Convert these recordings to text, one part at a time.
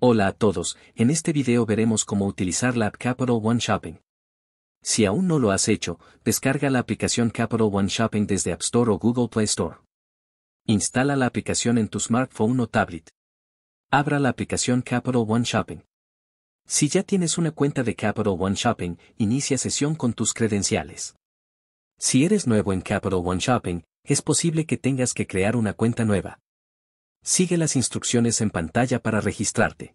Hola a todos, en este video veremos cómo utilizar la app Capital One Shopping. Si aún no lo has hecho, descarga la aplicación Capital One Shopping desde App Store o Google Play Store. Instala la aplicación en tu smartphone o tablet. Abra la aplicación Capital One Shopping. Si ya tienes una cuenta de Capital One Shopping, inicia sesión con tus credenciales. Si eres nuevo en Capital One Shopping, es posible que tengas que crear una cuenta nueva. Sigue las instrucciones en pantalla para registrarte.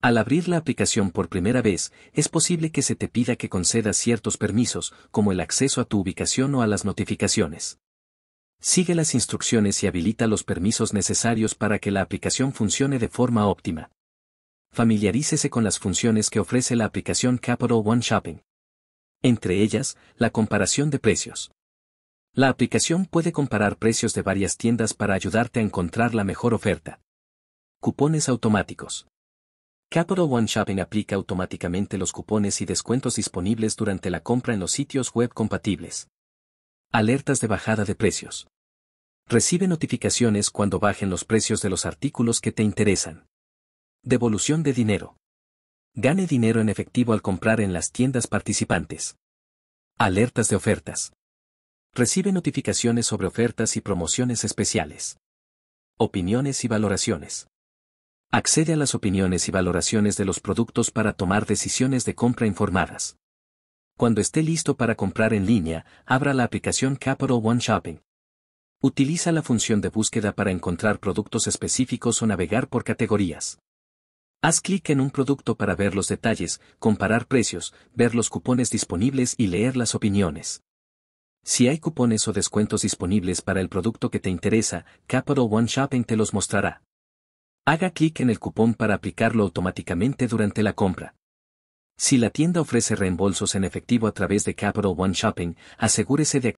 Al abrir la aplicación por primera vez, es posible que se te pida que concedas ciertos permisos, como el acceso a tu ubicación o a las notificaciones. Sigue las instrucciones y habilita los permisos necesarios para que la aplicación funcione de forma óptima. Familiarícese con las funciones que ofrece la aplicación Capital One Shopping. Entre ellas, la comparación de precios. La aplicación puede comparar precios de varias tiendas para ayudarte a encontrar la mejor oferta. Cupones automáticos. Capital One Shopping aplica automáticamente los cupones y descuentos disponibles durante la compra en los sitios web compatibles. Alertas de bajada de precios. Recibe notificaciones cuando bajen los precios de los artículos que te interesan. Devolución de dinero. Gane dinero en efectivo al comprar en las tiendas participantes. Alertas de ofertas. Recibe notificaciones sobre ofertas y promociones especiales. Opiniones y valoraciones. Accede a las opiniones y valoraciones de los productos para tomar decisiones de compra informadas. Cuando esté listo para comprar en línea, abra la aplicación Capital One Shopping. Utiliza la función de búsqueda para encontrar productos específicos o navegar por categorías. Haz clic en un producto para ver los detalles, comparar precios, ver los cupones disponibles y leer las opiniones. Si hay cupones o descuentos disponibles para el producto que te interesa, Capital One Shopping te los mostrará. Haga clic en el cupón para aplicarlo automáticamente durante la compra. Si la tienda ofrece reembolsos en efectivo a través de Capital One Shopping, asegúrese de